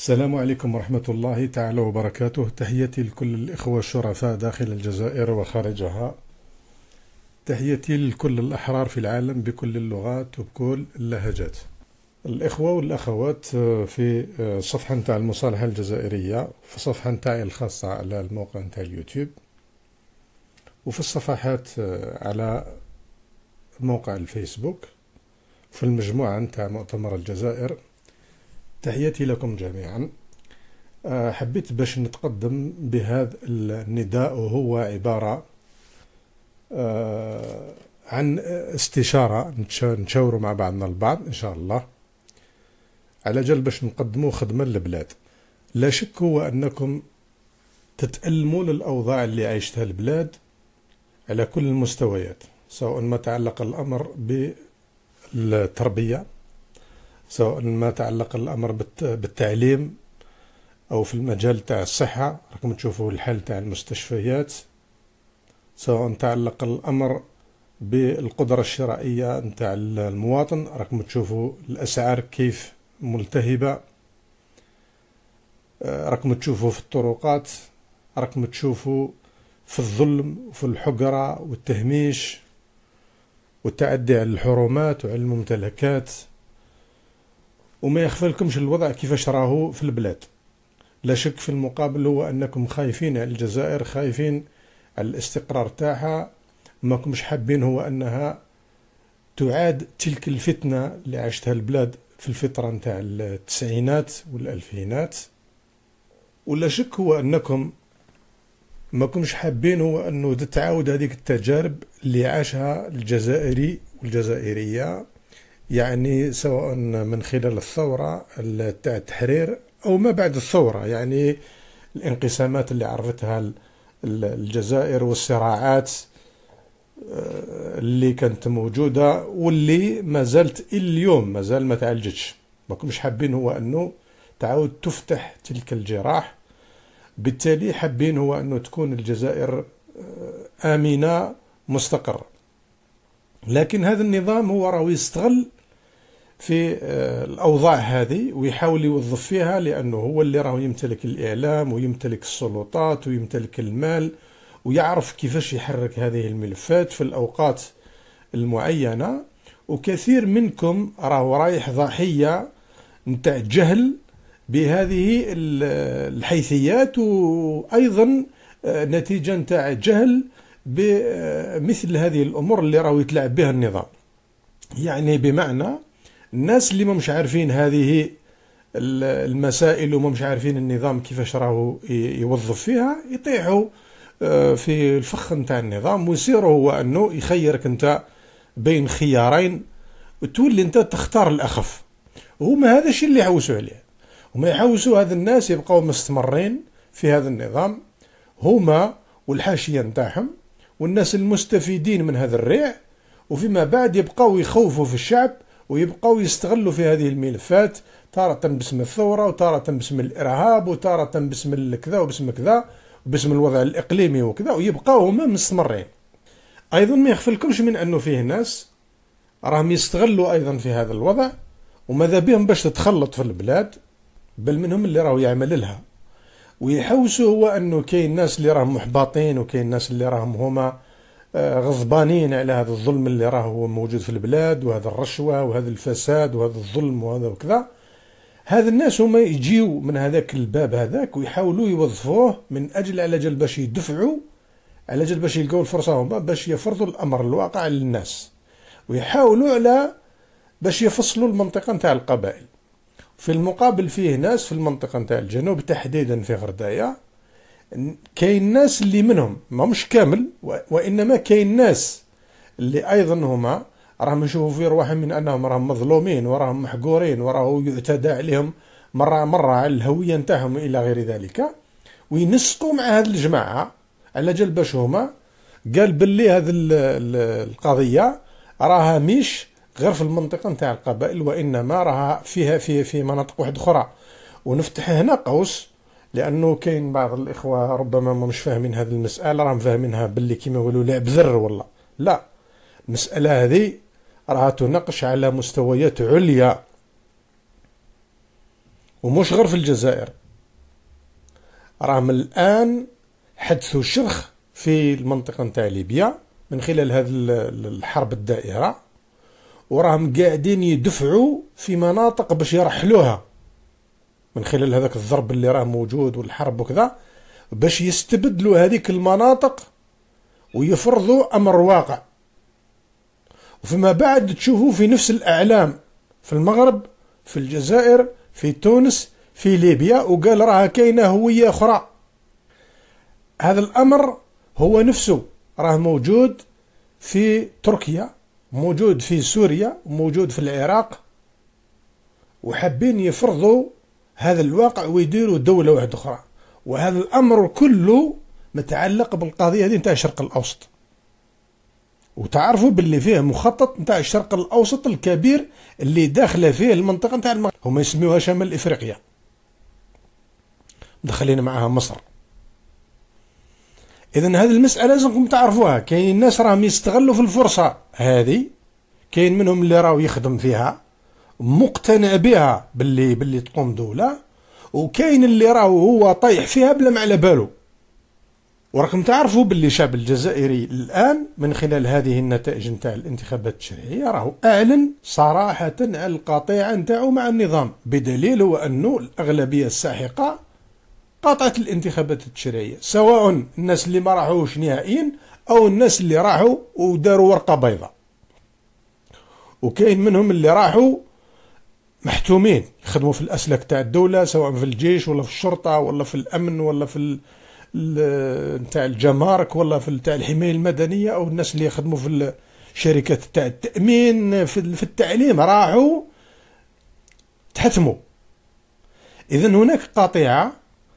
السلام عليكم ورحمة الله تعالى وبركاته تحياتي لكل الإخوة الشرفاء داخل الجزائر وخارجها تحياتي لكل الأحرار في العالم بكل اللغات وبكل اللهجات الإخوة والأخوات آه، في آه، صفحة نتاع المصالحة الجزائرية في الصفحة نتاعي الخاصة على الموقع نتاع اليوتيوب وفي الصفحات آه، على موقع الفيسبوك في المجموعة نتاع مؤتمر الجزائر تحياتي لكم جميعا آه، حبيت باش نتقدم بهذا النداء وهو عبارة آه، عن استشارة نتشاوروا مع بعضنا البعض إن شاء الله على جال باش نقدموا خدمة للبلاد لا شك هو أنكم تتألموا للأوضاع اللي عايشتها البلاد على كل المستويات سواء ما تعلق الأمر بالتربية سواء ما تعلق الأمر بالتعليم أو في المجال تاع الصحة راكم تشوفوا الحال تاع المستشفيات سواء تعلق الأمر بالقدرة الشرائية نتاع المواطن راكم تشوفوا الأسعار كيف ملتهبة آه، راكم تشوفوا في الطرقات راكم تشوفوا في الظلم وفي الحقرة والتهميش والتعدي على الحرمات وعلى الممتلكات وما يخفلكمش الوضع كيفاش راهو في البلاد لا شك في المقابل هو أنكم خايفين على الجزائر خايفين على الاستقرار تاعها ماكمش حابين هو أنها تعاد تلك الفتنة اللي عاشتها البلاد في الفترة نتاع التسعينات والألفينات ولا شك هو أنكم ماكمش حابين هو أنه تتعاود هذيك التجارب اللي عاشها الجزائري والجزائرية يعني سواء من خلال الثورة تاع التحرير أو ما بعد الثورة يعني الانقسامات اللي عرفتها الجزائر والصراعات آه، اللي كانت موجودة واللي ما زالت اليوم ما زال ما تعالجتش ما كنتش حابين هو أنه تعاود تفتح تلك الجراح بالتالي حابين هو أنه تكون الجزائر آه، آمنة مستقرة لكن هذا النظام هو راه يستغل في آه، الاوضاع هذه ويحاول يوظف فيها لانه هو اللي راه يمتلك الاعلام ويمتلك السلطات ويمتلك المال ويعرف كيفاش يحرك هذه الملفات في الاوقات المعينه وكثير منكم راه رايح ضحيه نتاع جهل بهذه الحيثيات وايضا آه، نتيجه نتاع جهل بمثل آه، هذه الامور اللي راهو يتلعب بها النظام يعني بمعنى الناس اللي ما مش عارفين هذه المسائل وما مش عارفين النظام كيفاش راهو يوظف فيها يطيحوا آه، في الفخ نتاع النظام ويصير هو انه يخيرك انت بين خيارين وتولي انت تختار الاخف وهما هذا الشيء اللي يحوسوا عليه وما يحوسوا هذا الناس يبقاو مستمرين في هذا النظام هما والحاشيه نتاعهم والناس المستفيدين من هذا الريع وفيما بعد يبقاو يخوفوا في الشعب ويبقاو يستغلوا في هذه الملفات تارة باسم الثورة وتارة باسم الإرهاب وتارة باسم الكذا وباسم كذا وباسم الوضع الإقليمي وكذا ويبقاو هما مستمرين أيضا ما يخفلكمش من أنه فيه ناس راهم يستغلوا أيضا في هذا الوضع وماذا بهم باش تتخلط في البلاد بل منهم اللي راهو يعمل لها ويحوسوا هو أنه كاين ناس اللي راهم محبطين وكاين ناس اللي راهم هما غضبانين على هذا الظلم اللي راه هو موجود في البلاد وهذا الرشوه وهذا الفساد وهذا الظلم وهذا وكذا هذا الناس هما يجيو من هذاك الباب هذاك ويحاولوا يوظفوه من اجل على جال باش يدفعوا على جال باش يلقاو الفرصه هما باش يفرضوا الامر الواقع للناس ويحاولوا على باش يفصلوا المنطقه نتاع القبائل في المقابل فيه ناس في المنطقه نتاع الجنوب تحديدا في غردايه كاين ناس اللي منهم ما مش كامل وانما كاين ناس اللي ايضا هما راهم يشوفوا في رواحهم من انهم راهم مظلومين وراهم محقورين وراهم يعتدى عليهم مره مره على الهويه نتاعهم الى غير ذلك وينسقوا مع هذه الجماعه على جال باش هما قال باللي هذه القضيه راها مش غير في المنطقه نتاع القبائل وانما راها فيها في في مناطق واحده اخرى ونفتح هنا قوس لانه كاين بعض الاخوه ربما ما مش فاهمين هذه المساله راهم فاهمينها باللي كيما يقولوا لا ذر والله لا المساله هذه راها تناقش على مستويات عليا ومش غير في الجزائر راهم الان حدثوا شرخ في المنطقه نتاع ليبيا من خلال هذه الحرب الدائره وراهم قاعدين يدفعوا في مناطق باش يرحلوها من خلال هذاك الضرب اللي راه موجود والحرب وكذا باش يستبدلوا هذيك المناطق ويفرضوا امر واقع وفيما بعد تشوفوا في نفس الاعلام في المغرب في الجزائر في تونس في ليبيا وقال راها كاينه هويه اخرى هذا الامر هو نفسه راه موجود في تركيا موجود في سوريا موجود في العراق وحابين يفرضوا هذا الواقع ويديروا دولة واحدة أخرى وهذا الأمر كله متعلق بالقضية هذه نتاع الشرق الأوسط وتعرفوا باللي فيه مخطط نتاع الشرق الأوسط الكبير اللي داخله فيه المنطقة نتاع المغرب هما يسميوها شمال إفريقيا مدخلين معاها مصر اذا هذه المساله لازمكم تعرفوها كاين الناس راهم يستغلوا في الفرصه هذه كاين منهم اللي راهو يخدم فيها مقتنع بها باللي باللي تقوم دوله وكاين اللي راهو هو طايح فيها بلا ما على بالو وراكم تعرفوا باللي الشعب الجزائري الان من خلال هذه النتائج نتاع الانتخابات التشريعيه راهو اعلن صراحه على القطيعه نتاعو مع النظام بدليل هو انه الاغلبيه الساحقه قطعت الانتخابات التشريعيه سواء الناس اللي ما راحوش نهائيا او الناس اللي راحوا وداروا ورقه بيضاء وكاين منهم اللي راحوا محتومين يخدموا في الاسلك تاع الدوله سواء في الجيش ولا في الشرطه ولا في الامن ولا في تاع الجمارك ولا في تاع الحمايه المدنيه او الناس اللي يخدموا في الشركات تاع التامين في التعليم راحوا تحتموا اذا هناك قطيعه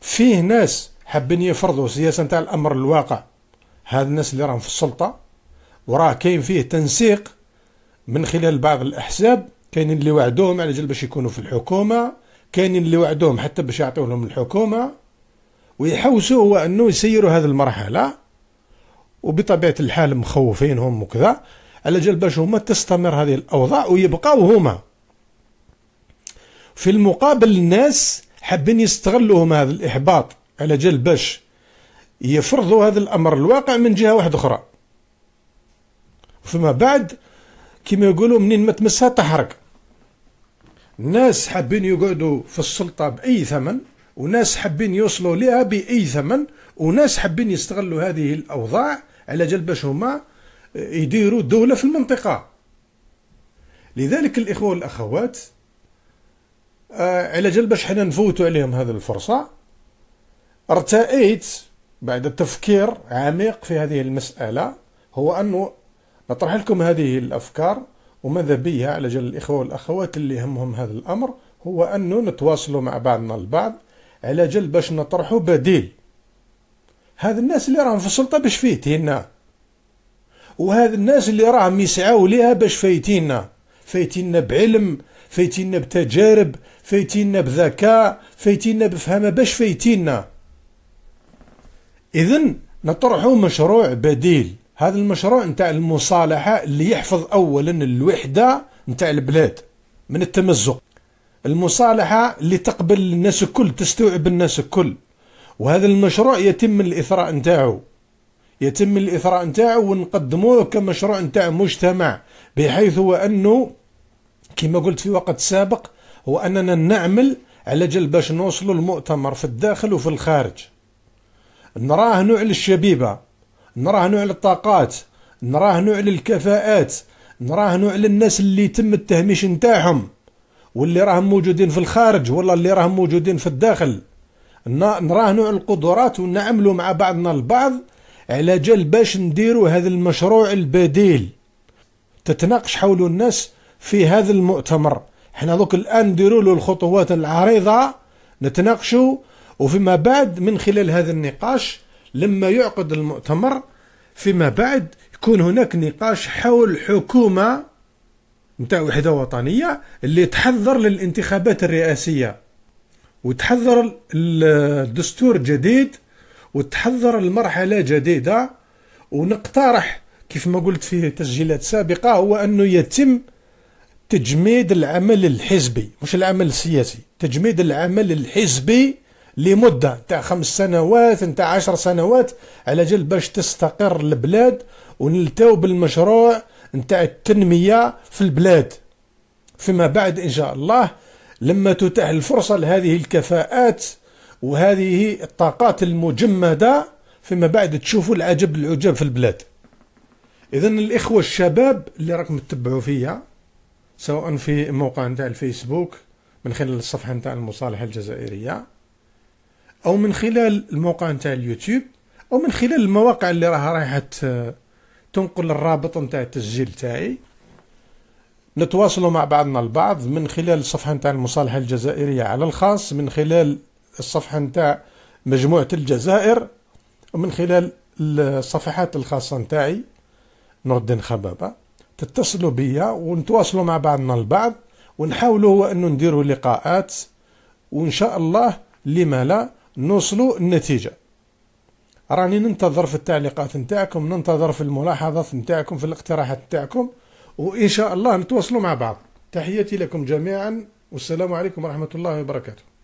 فيه ناس حابين يفرضوا سياسه تاع الامر الواقع هاد الناس اللي راهم في السلطه وراه كاين فيه تنسيق من خلال بعض الاحزاب كاينين اللي وعدوهم على جال باش يكونوا في الحكومه كاينين اللي وعدوهم حتى باش لهم الحكومه ويحوسوا هو انه يسيروا هذه المرحله وبطبيعه الحال مخوفينهم وكذا على جال باش هما تستمر هذه الاوضاع ويبقاو هما في المقابل الناس حابين يستغلوا هما هذا الاحباط على جال باش يفرضوا هذا الامر الواقع من جهه واحده اخرى فيما بعد كما يقولوا منين ما تمسها تحرق ناس حابين يقعدوا في السلطة بأي ثمن وناس حابين يوصلوا لها بأي ثمن وناس حابين يستغلوا هذه الأوضاع على جال باش هما آه، يديروا دولة في المنطقة لذلك الإخوة والأخوات آه، على جال باش حنا نفوتوا عليهم هذه الفرصة ارتأيت بعد التفكير عميق في هذه المسألة هو أنه نطرح لكم هذه الأفكار وماذا بيها على جل الإخوة والأخوات اللي همهم هذا الأمر هو أنه نتواصلوا مع بعضنا البعض على جل باش نطرحوا بديل هذا الناس اللي راهم في السلطة باش فايتينا وهذا الناس اللي راهم يسعوا ليها باش فايتينا فايتينا بعلم فايتينا بتجارب فايتينا بذكاء فايتينا بفهمة باش فايتينا إذن نطرحوا مشروع بديل هذا المشروع نتاع المصالحة اللي يحفظ أولا الوحدة نتاع البلاد من التمزق المصالحة اللي تقبل الناس الكل تستوعب الناس الكل وهذا المشروع يتم الإثراء نتاعو يتم الإثراء نتاعو ونقدموه كمشروع نتاع مجتمع بحيث هو أنه كما قلت في وقت سابق هو أننا نعمل على جل باش نوصلوا المؤتمر في الداخل وفي الخارج نراه نوع للشبيبة نراهنوا على الطاقات نراهنوا على الكفاءات نراهنوا على الناس اللي تم التهميش نتاعهم واللي راهم موجودين في الخارج ولا اللي راهم موجودين في الداخل نراهنوا على القدرات ونعملوا مع بعضنا البعض على جال باش نديروا هذا المشروع البديل تتناقش حول الناس في هذا المؤتمر حنا دوك الان نديروا له الخطوات العريضه نتناقشوا وفيما بعد من خلال هذا النقاش لما يعقد المؤتمر فيما بعد يكون هناك نقاش حول حكومة نتاع وحدة وطنية اللي تحضر للانتخابات الرئاسية وتحضر الدستور جديد وتحضر المرحلة جديدة ونقترح كيف ما قلت في تسجيلات سابقة هو أنه يتم تجميد العمل الحزبي مش العمل السياسي تجميد العمل الحزبي لمدة تاع خمس سنوات تاع عشر سنوات على جل باش تستقر البلاد ونلتاو بالمشروع نتاع التنمية في البلاد فيما بعد إن شاء الله لما تتاح الفرصة لهذه الكفاءات وهذه الطاقات المجمدة فيما بعد تشوفوا العجب العجاب في البلاد إذا الإخوة الشباب اللي راكم تتبعوا فيا سواء في موقع نتاع الفيسبوك من خلال الصفحة نتاع المصالحة الجزائرية او من خلال الموقع نتاع اليوتيوب او من خلال المواقع اللي راها رايحه تنقل الرابط نتاع التسجيل تاعي نتواصلوا مع بعضنا البعض من خلال الصفحه نتاع المصالحه الجزائريه على الخاص من خلال الصفحه نتاع مجموعه الجزائر ومن خلال الصفحات الخاصه نتاعي نور الدين خبابه تتصلوا بيا ونتواصلوا مع بعضنا البعض ونحاولوا هو انه نديروا لقاءات وان شاء الله لما لا نوصلوا النتيجة راني ننتظر في التعليقات نتاعكم ننتظر في الملاحظات نتاعكم في الاقتراحات نتاعكم وإن شاء الله نتواصلوا مع بعض تحياتي لكم جميعا والسلام عليكم ورحمة الله وبركاته